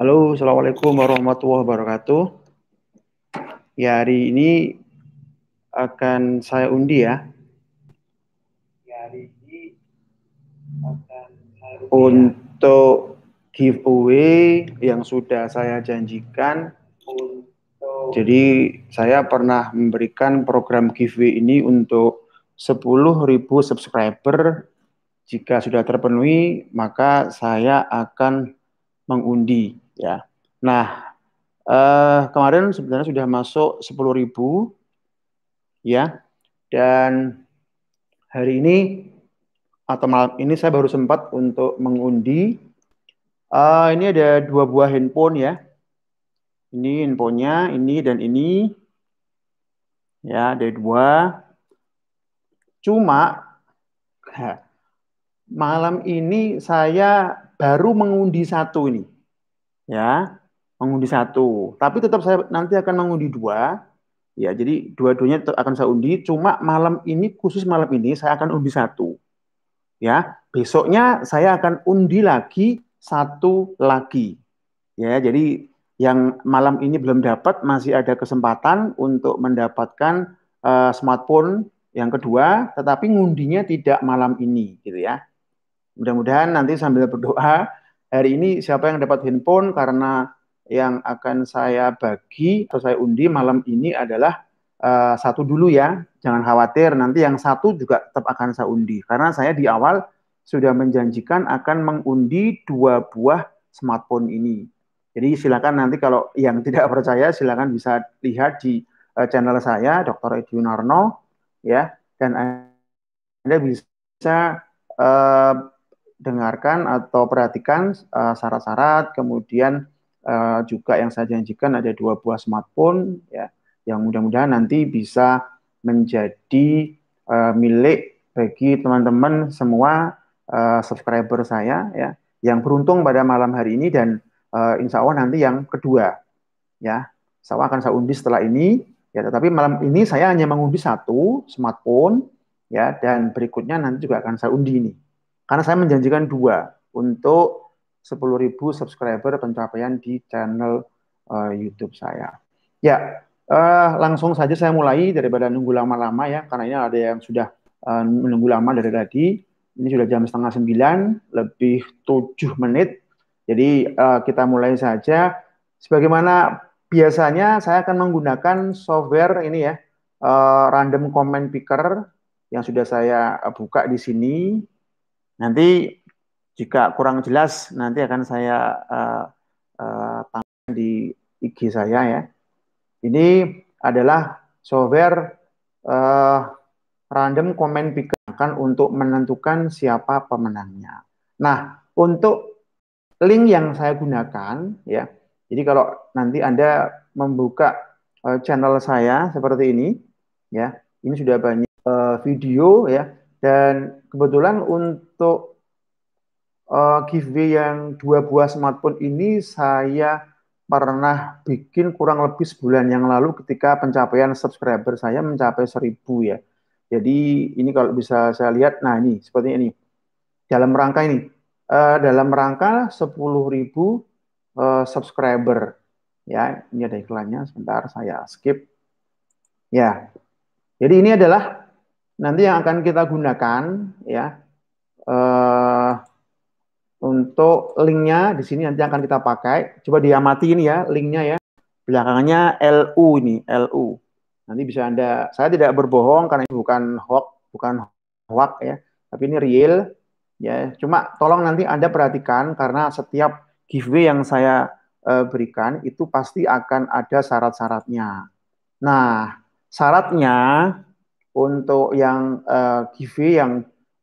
Halo, Assalamualaikum warahmatullahi wabarakatuh. Ya, hari ini akan saya undi ya. Ya, hari ini akan saya undi ya. Untuk giveaway yang sudah saya janjikan. Jadi, saya pernah memberikan program giveaway ini untuk 10.000 subscriber. Jika sudah terpenuhi, maka saya akan mengundi ya. Nah, eh, kemarin sebenarnya sudah masuk 10.000 ya. Dan hari ini atau malam ini saya baru sempat untuk mengundi uh, ini ada dua buah handphone ya. Ini handphonenya, ini dan ini. Ya, ada dua. Cuma malam ini saya baru mengundi satu ini ya mengundi satu tapi tetap saya nanti akan mengundi dua ya jadi dua-duanya akan saya undi cuma malam ini khusus malam ini saya akan undi satu ya besoknya saya akan undi lagi satu lagi ya jadi yang malam ini belum dapat masih ada kesempatan untuk mendapatkan uh, smartphone yang kedua, tetapi ngundinya tidak malam ini, gitu ya. Mudah-mudahan nanti sambil berdoa hari ini siapa yang dapat handphone karena yang akan saya bagi atau saya undi malam ini adalah uh, satu dulu ya. Jangan khawatir nanti yang satu juga tetap akan saya undi karena saya di awal sudah menjanjikan akan mengundi dua buah smartphone ini. Jadi silakan nanti kalau yang tidak percaya silakan bisa lihat di uh, channel saya Dr. Edi Yunarno ya dan Anda bisa uh, dengarkan atau perhatikan eh, syarat-syarat, uh, kemudian uh, juga yang saya janjikan ada dua buah smartphone ya yang mudah-mudahan nanti bisa menjadi uh, milik bagi teman-teman semua uh, subscriber saya ya yang beruntung pada malam hari ini dan uh, insya Allah nanti yang kedua ya saya akan saya undi setelah ini ya tetapi malam ini saya hanya mengundi satu smartphone ya dan berikutnya nanti juga akan saya undi ini karena saya menjanjikan dua untuk 10.000 subscriber pencapaian di channel uh, YouTube saya. Ya, uh, langsung saja saya mulai daripada nunggu lama-lama ya, karena ini ada yang sudah uh, menunggu lama dari tadi. Ini sudah jam setengah sembilan, lebih tujuh menit. Jadi uh, kita mulai saja. Sebagaimana biasanya saya akan menggunakan software ini ya, uh, random comment picker yang sudah saya buka di sini. Nanti jika kurang jelas nanti akan saya uh, uh, di IG saya ya. Ini adalah software uh, random comment picker kan untuk menentukan siapa pemenangnya. Nah, untuk link yang saya gunakan ya. Jadi kalau nanti Anda membuka uh, channel saya seperti ini ya, ini sudah banyak uh, video ya dan kebetulan untuk uh, giveaway yang dua buah smartphone ini saya pernah bikin kurang lebih sebulan yang lalu ketika pencapaian subscriber saya mencapai seribu ya. Jadi ini kalau bisa saya lihat, nah ini seperti ini. Dalam rangka ini, uh, dalam rangka 10.000 uh, eh, subscriber. Ya, ini ada iklannya, sebentar saya skip. Ya, jadi ini adalah nanti yang akan kita gunakan ya uh, untuk linknya di sini nanti akan kita pakai. Coba diamati ini ya linknya ya belakangnya LU ini LU. Nanti bisa anda saya tidak berbohong karena ini bukan hoax bukan hoax ya tapi ini real ya. Cuma tolong nanti anda perhatikan karena setiap giveaway yang saya uh, berikan itu pasti akan ada syarat-syaratnya. Nah syaratnya untuk yang uh, eh, giveaway yang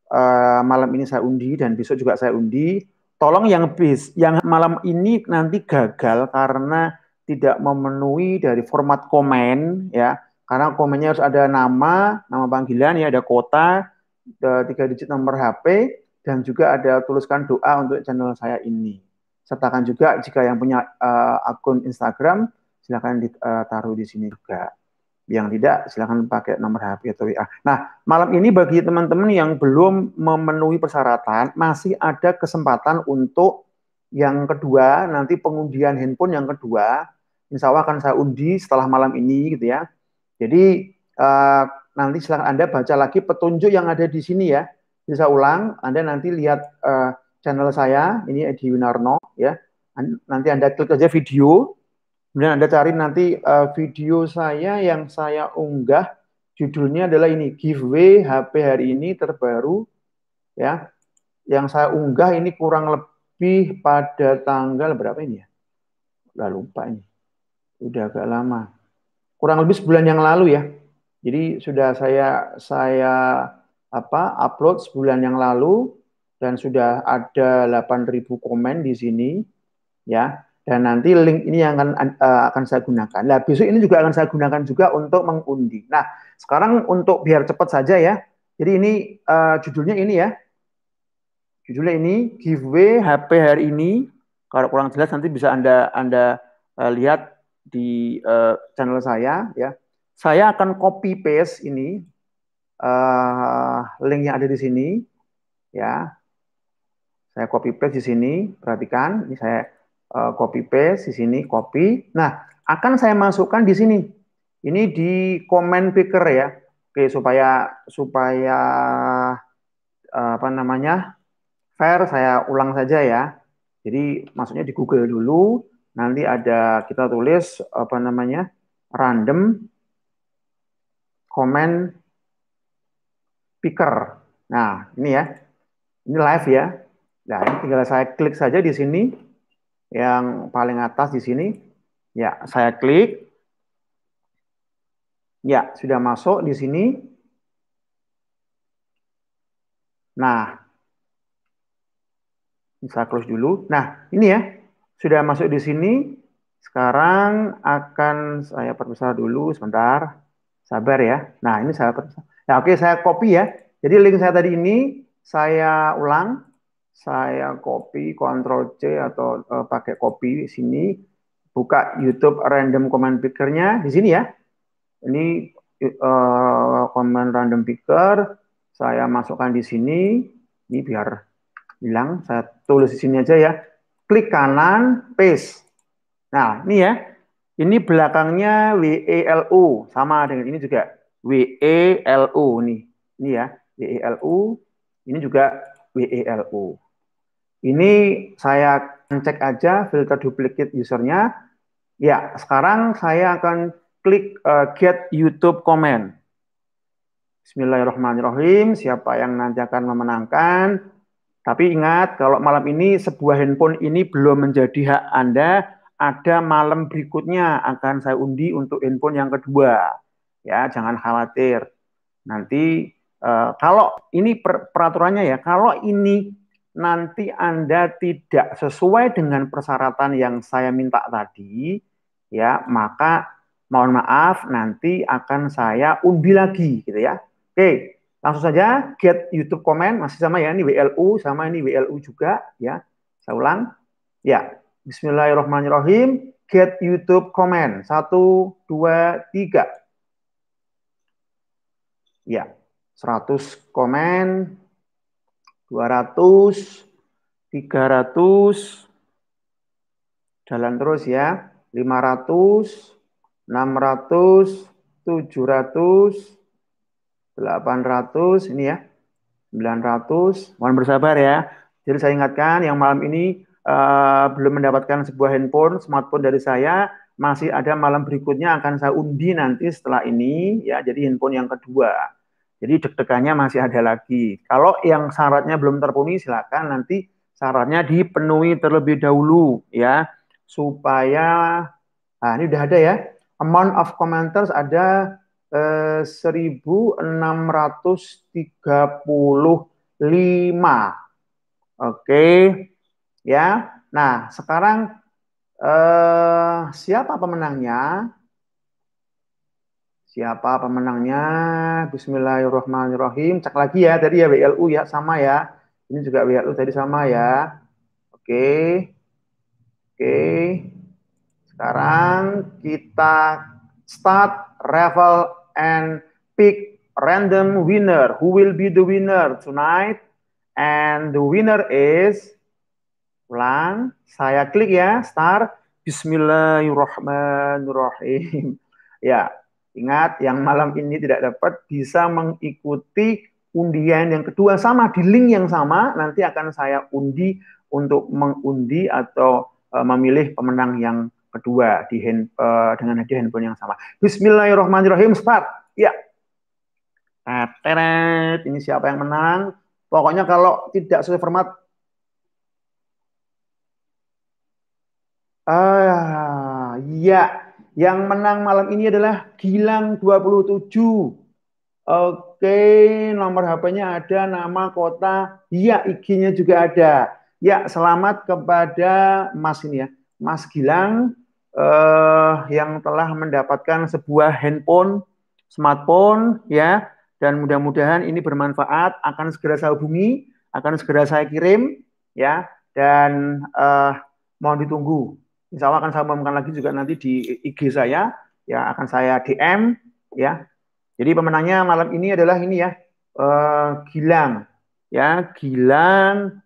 uh, malam ini saya undi dan besok juga saya undi, tolong yang bis yang malam ini nanti gagal karena tidak memenuhi dari format komen ya. Karena komennya harus ada nama, nama panggilan ya, ada kota, tiga digit nomor HP dan juga ada tuliskan doa untuk channel saya ini. Sertakan juga jika yang punya uh, akun Instagram silakan ditaruh di sini juga. Yang tidak silahkan pakai nomor HP atau WA. Nah, malam ini bagi teman-teman yang belum memenuhi persyaratan, masih ada kesempatan untuk yang kedua, nanti pengundian handphone yang kedua, insya Allah akan saya undi setelah malam ini gitu ya. Jadi uh, nanti silahkan Anda baca lagi petunjuk yang ada di sini ya. Bisa ulang, Anda nanti lihat uh, channel saya, ini Edi Winarno ya. Nanti Anda klik aja video, Kemudian Anda cari nanti uh, video saya yang saya unggah judulnya adalah ini giveaway HP hari ini terbaru ya. Yang saya unggah ini kurang lebih pada tanggal berapa ini ya? Udah lupa ini. Udah agak lama. Kurang lebih sebulan yang lalu ya. Jadi sudah saya saya apa upload sebulan yang lalu dan sudah ada 8.000 komen di sini ya dan nanti link ini yang akan uh, akan saya gunakan. Nah, besok ini juga akan saya gunakan juga untuk mengundi. Nah, sekarang untuk biar cepat saja ya. Jadi ini uh, judulnya ini ya. Judulnya ini giveaway HP hari ini. Kalau kurang jelas nanti bisa Anda Anda uh, lihat di uh, channel saya ya. Saya akan copy paste ini uh, link yang ada di sini ya. Saya copy paste di sini, perhatikan ini saya uh, copy paste di sini copy. Nah, akan saya masukkan di sini. Ini di comment picker ya. Oke, supaya supaya eh, apa namanya? fair saya ulang saja ya. Jadi maksudnya di Google dulu, nanti ada kita tulis apa namanya? random comment picker. Nah, ini ya. Ini live ya. Nah, ini tinggal saya klik saja di sini yang paling atas di sini. Ya, saya klik. Ya, sudah masuk di sini. Nah, bisa close dulu. Nah, ini ya, sudah masuk di sini. Sekarang akan saya perbesar dulu sebentar. Sabar ya. Nah, ini saya perbesar. Nah, oke, saya copy ya. Jadi link saya tadi ini saya ulang saya copy Ctrl C atau uh, pakai copy di sini, buka YouTube random command picker-nya di sini ya. Ini uh, command random picker, saya masukkan di sini, ini biar hilang, saya tulis di sini aja ya. Klik kanan, paste. Nah, ini ya. Ini belakangnya WELU sama dengan ini juga WELU nih. Ini ya, WELU. Ini juga WELU. Ini saya cek aja filter duplicate usernya. Ya, sekarang saya akan klik uh, get YouTube comment. Bismillahirrahmanirrahim. Siapa yang nanti akan memenangkan? Tapi ingat, kalau malam ini sebuah handphone ini belum menjadi hak Anda, ada malam berikutnya akan saya undi untuk handphone yang kedua. Ya, jangan khawatir. Nanti Uh, kalau ini per, peraturannya ya, kalau ini nanti Anda tidak sesuai dengan persyaratan yang saya minta tadi, ya, maka mohon maaf nanti akan saya undi lagi gitu ya. Oke, langsung saja get YouTube comment masih sama ya ini WLU sama ini WLU juga ya. Saya ulang. Ya, bismillahirrahmanirrahim. Get YouTube comment. Satu, dua, tiga. Ya, 100 komen, 200, 300, jalan terus ya, 500, 600, 700, 800, ini ya, 900. Mohon bersabar ya. Jadi saya ingatkan yang malam ini uh, belum mendapatkan sebuah handphone, smartphone dari saya, masih ada malam berikutnya akan saya undi nanti setelah ini ya, jadi handphone yang kedua. Jadi deg-degannya masih ada lagi. Kalau yang syaratnya belum terpenuhi silakan nanti syaratnya dipenuhi terlebih dahulu ya supaya nah ini udah ada ya. Amount of commenters ada eh, 1635. Oke. Ya. Nah, sekarang eh siapa pemenangnya? Siapa pemenangnya? Bismillahirrahmanirrahim. Cek lagi ya, tadi ya WLU ya, sama ya. Ini juga WLU tadi sama ya. Oke. Oke. Sekarang kita start raffle and pick random winner. Who will be the winner tonight? And the winner is ulang. Saya klik ya, start Bismillahirrahmanirrahim. ya, Ingat, yang malam ini tidak dapat bisa mengikuti undian yang kedua sama di link yang sama. Nanti akan saya undi untuk mengundi atau uh, memilih pemenang yang kedua di hand, uh, dengan hadiah handphone yang sama. Bismillahirrahmanirrahim. Start. Ya. Nah, teret. Ini siapa yang menang? Pokoknya kalau tidak sesuai format ah ya yang menang malam ini adalah Gilang 27. Oke, nomor HP-nya ada, nama kota, ya IG-nya juga ada. Ya, selamat kepada Mas ini ya. Mas Gilang eh, yang telah mendapatkan sebuah handphone, smartphone ya. Dan mudah-mudahan ini bermanfaat, akan segera saya hubungi, akan segera saya kirim ya. Dan eh, mohon ditunggu Insya Allah akan saya umumkan lagi juga nanti di IG saya, ya akan saya DM, ya. Jadi pemenangnya malam ini adalah ini ya, uh, Gilang, ya Gilang,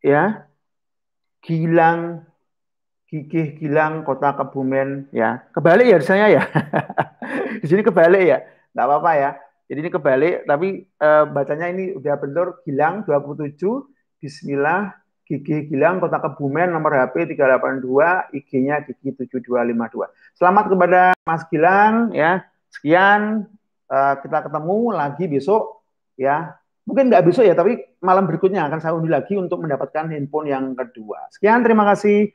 ya Gilang, Gigih Gilang, Kota Kebumen, ya kebalik ya misalnya ya, di sini kebalik ya, nggak apa-apa ya. Jadi ini kebalik, tapi uh, bacanya ini udah benar Gilang 27, Bismillah Gigi Gilang, Kota Kebumen, nomor HP 382, IG-nya Gigi 7252. Selamat kepada Mas Gilang, ya. Sekian, uh, kita ketemu lagi besok, ya. Mungkin nggak besok ya, tapi malam berikutnya akan saya undi lagi untuk mendapatkan handphone yang kedua. Sekian, terima kasih.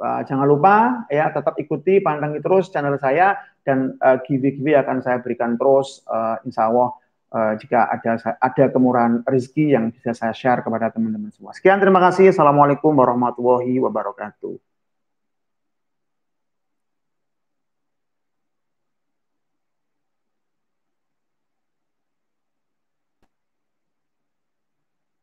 Uh, jangan lupa ya tetap ikuti pantangi terus channel saya dan uh, eh, giveaway akan saya berikan terus uh, insya Allah uh, jika ada ada kemurahan rezeki yang bisa saya share kepada teman-teman semua. Sekian terima kasih. Assalamualaikum warahmatullahi wabarakatuh.